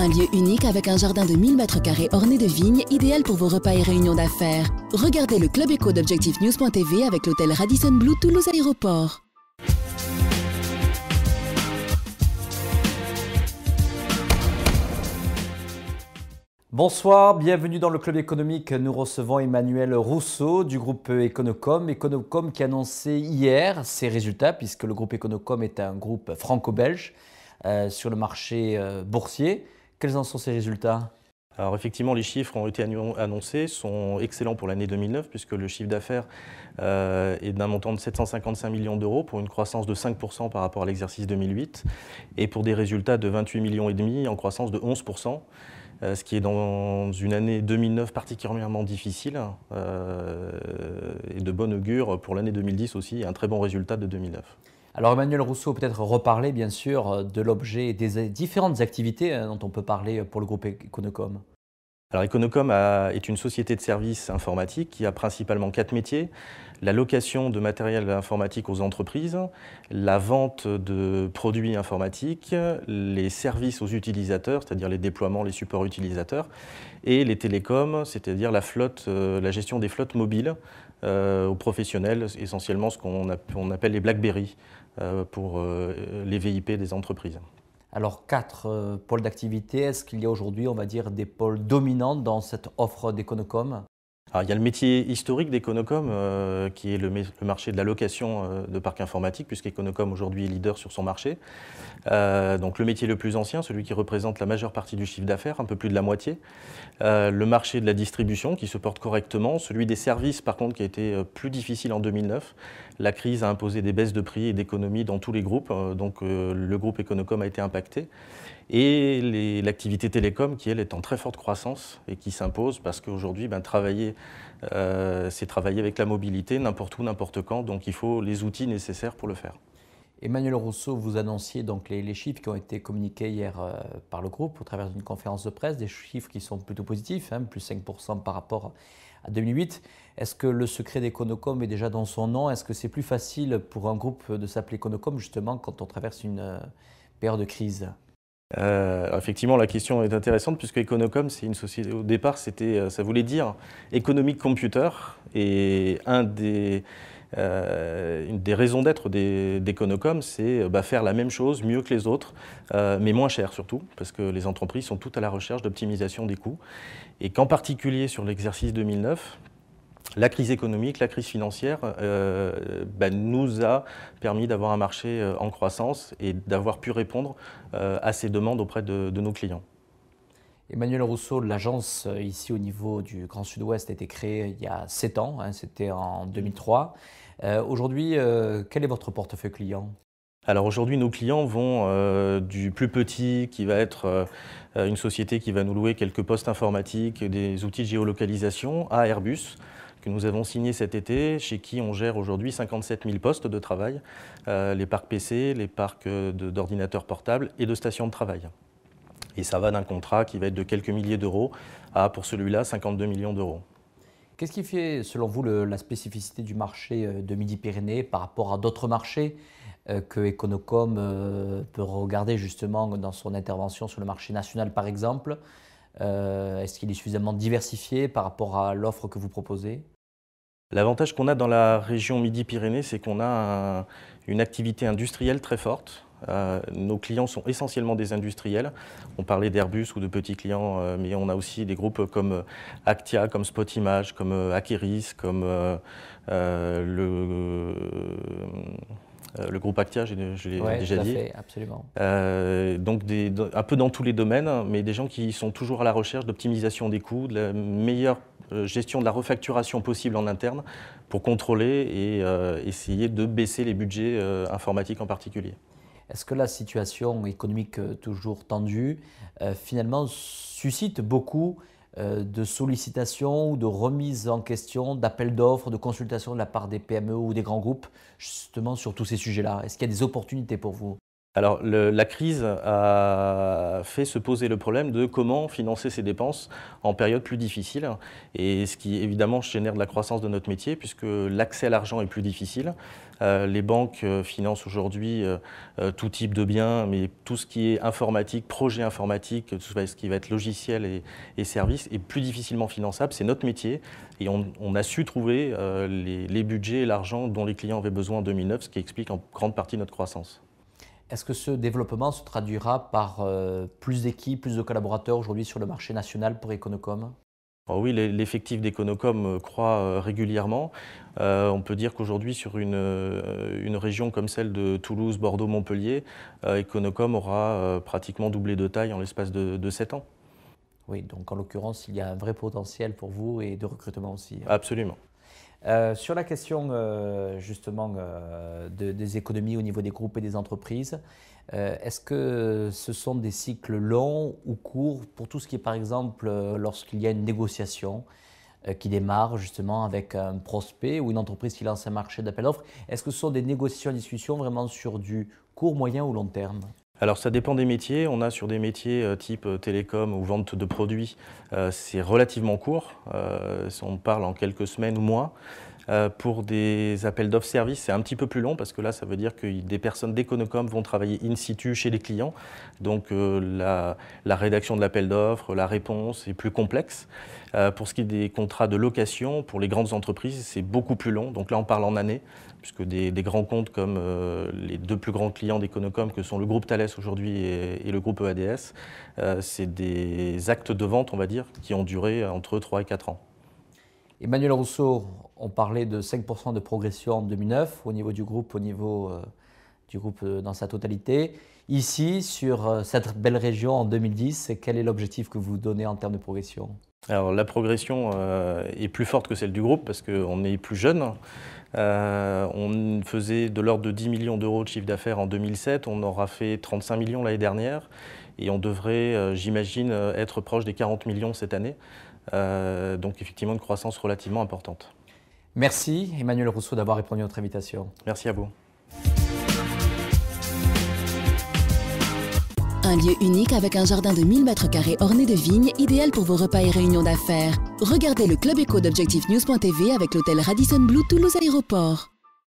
Un lieu unique avec un jardin de 1000 m carrés orné de vignes, idéal pour vos repas et réunions d'affaires. Regardez le Club Éco d'ObjectiveNews.tv avec l'hôtel Radisson Blue Toulouse Aéroport. Bonsoir, bienvenue dans le Club économique. Nous recevons Emmanuel Rousseau du groupe Econocom. Econocom qui a annoncé hier ses résultats, puisque le groupe Econocom est un groupe franco-belge euh, sur le marché euh, boursier. Quels en sont ces résultats alors effectivement, les chiffres ont été annoncés, sont excellents pour l'année 2009 puisque le chiffre d'affaires euh, est d'un montant de 755 millions d'euros pour une croissance de 5% par rapport à l'exercice 2008 et pour des résultats de 28 millions et demi en croissance de 11%. Euh, ce qui est dans une année 2009 particulièrement difficile euh, et de bon augure pour l'année 2010 aussi, un très bon résultat de 2009. Alors Emmanuel Rousseau peut-être reparler bien sûr de l'objet des euh, différentes activités euh, dont on peut parler euh, pour le groupe Econocom. Alors Econocom est une société de services informatiques qui a principalement quatre métiers. La location de matériel informatique aux entreprises, la vente de produits informatiques, les services aux utilisateurs, c'est-à-dire les déploiements, les supports utilisateurs, et les télécoms, c'est-à-dire la flotte, la gestion des flottes mobiles euh, aux professionnels, essentiellement ce qu'on appelle les BlackBerry euh, pour euh, les VIP des entreprises. Alors quatre pôles d'activité, est-ce qu'il y a aujourd'hui, on va dire, des pôles dominants dans cette offre d'Econocom il y a le métier historique d'Econocom, euh, qui est le, marché de la location euh, de parcs informatiques, puisqu'Econocom aujourd'hui est leader sur son marché. Euh, donc le métier le plus ancien, celui qui représente la majeure partie du chiffre d'affaires, un peu plus de la moitié. le marché de la distribution, qui se porte correctement. Celui des services, par contre, qui a été plus difficile en 2009. La crise a imposé des baisses de prix et d'économies dans tous les groupes, donc le groupe Econocom a été impacté et l'activité télécom qui, elle, est en très forte croissance et qui s'impose parce qu'aujourd'hui, ben, travailler, euh, c'est travailler avec la mobilité n'importe où, n'importe quand, donc il faut les outils nécessaires pour le faire. Emmanuel Rousseau, vous annonciez donc les, chiffres qui ont été communiqués hier euh, par le groupe au travers d'une conférence de presse, des chiffres qui sont plutôt positifs, hein, plus 5% par rapport à 2008. Est-ce que le secret des Conocom est déjà dans son nom Est-ce que c'est plus facile pour un groupe de s'appeler Conocom, justement quand on traverse une euh, période de crise euh, effectivement, la question est intéressante puisque Econocom, c'est une société. Au départ, c'était, euh, ça voulait dire économique Computer, et un des, euh, une des raisons d'être d'Econocom, c'est bah, faire la même chose, mieux que les autres, mais moins cher surtout, parce que les entreprises sont toutes à la recherche d'optimisation des coûts, et qu'en particulier sur l'exercice 2009, la crise économique, la crise financière euh, bah, nous a permis d'avoir un marché euh, en croissance et d'avoir pu répondre euh, à ces demandes auprès de, nos clients. Emmanuel Rousseau, l'agence ici au niveau du Grand Sud-Ouest a été créée il y a 7 ans, hein, c'était en 2003. Aujourd'hui, quel est votre portefeuille client alors aujourd'hui, nos clients vont du plus petit, qui va être une société qui va nous louer quelques postes informatiques, des outils de géolocalisation, à Airbus, que nous avons signé cet été, chez qui on gère aujourd'hui 57 000 postes de travail, euh, les parcs PC, les parcs euh, d'ordinateurs portables et de stations de travail. Et ça va d'un contrat qui va être de quelques milliers d'euros à, pour celui-là, 52 millions d'euros. Qu'est-ce qui fait, selon vous, la spécificité du marché euh, de Midi-Pyrénées par rapport à d'autres marchés que Econocom peut regarder justement dans son intervention sur le marché national, par exemple euh, est-ce qu'il est suffisamment diversifié par rapport à l'offre que vous proposez L'avantage qu'on a dans la région Midi-Pyrénées, c'est qu'on a une activité industrielle très forte. Euh, nos clients sont essentiellement des industriels. On parlait d'Airbus ou de petits clients, euh, mais on a aussi des groupes comme Actia, comme Spot Image, comme Akeris, comme le euh, le groupe Actia, je, l'ai déjà dit. Fait, absolument. Euh, donc des, un peu dans tous les domaines, hein, mais des gens qui sont toujours à la recherche d'optimisation des coûts, de la meilleure euh, gestion de la refacturation possible en interne pour contrôler et essayer de baisser les budgets informatiques en particulier. Est-ce que la situation économique toujours tendue finalement suscite beaucoup euh, de sollicitations ou de remises en question, d'appels d'offres, de consultations de la part des PME ou des grands groupes, justement sur tous ces sujets-là Est-ce qu'il y a des opportunités pour vous alors la crise a fait se poser le problème de comment financer ces dépenses en période plus difficile, et ce qui évidemment génère de la croissance de notre métier, puisque l'accès à l'argent est plus difficile. Euh, les banques euh, financent aujourd'hui euh, tout type de biens, mais tout ce qui est informatique, projet informatique, tout ce qui va être logiciel et, service services est plus difficilement finançable. C'est notre métier, et on, a su trouver les, les budgets et l'argent dont les clients avaient besoin en 2009, ce qui explique en grande partie notre croissance. Est-ce que ce développement se traduira par euh, plus d'équipes, plus de collaborateurs aujourd'hui sur le marché national pour Econocom oh oui, l'effectif d'Econocom euh, croît euh, régulièrement. on peut dire qu'aujourd'hui, sur une, région comme celle de Toulouse, Bordeaux, Montpellier, Econocom aura pratiquement doublé de taille en l'espace de, de 7 ans. Oui, donc en l'occurrence, il y a un vrai potentiel pour vous et de recrutement aussi. Hein. Absolument. Euh, sur la question euh, justement euh, des économies au niveau des groupes et des entreprises, est-ce que ce sont des cycles longs ou courts pour tout ce qui est par exemple lorsqu'il y a une négociation qui démarre justement avec un prospect ou une entreprise qui lance un marché d'appel d'offres Est-ce que ce sont des négociations, discussions vraiment sur du court, moyen ou long terme alors ça dépend des métiers. On a sur des métiers euh, type euh, télécom ou vente de produits, euh, c'est relativement court. on parle en quelques semaines ou mois. Euh, pour des appels d'offres service c'est un petit peu plus long parce que là, ça veut dire que des personnes d'Econocom vont travailler in situ chez les clients. Donc euh, la, rédaction de l'appel d'offres, la réponse est plus complexe. Euh, pour ce qui est des contrats de location, pour les grandes entreprises, c'est beaucoup plus long. Donc là, on parle en années, puisque des, grands comptes comme les deux plus grands clients d'Econocom, que sont le groupe Thales aujourd'hui et, et, le groupe EADS, c'est des actes de vente, on va dire, qui ont duré entre 3 et 4 ans. Emmanuel Rousseau, on parlait de 5% de progression en 2009 au niveau du groupe, au niveau euh, du groupe euh, dans sa totalité. Ici, sur euh, cette belle région en 2010, quel est l'objectif que vous donnez en termes de progression alors la progression est plus forte que celle du groupe parce qu'on est plus jeune. on faisait de l'ordre de 10 millions d'euros de chiffre d'affaires en 2007, on aura fait 35 millions l'année dernière et on devrait, j'imagine, être proche des 40 millions cette année. Euh, donc effectivement une croissance relativement importante. Merci Emmanuel Rousseau d'avoir répondu à notre invitation. Merci à vous. Un lieu unique avec un jardin de 1000 m2 orné de vignes, idéal pour vos repas et réunions d'affaires. Regardez le Club Eco d'Objectif avec l'hôtel Radisson Blue Toulouse Aéroport.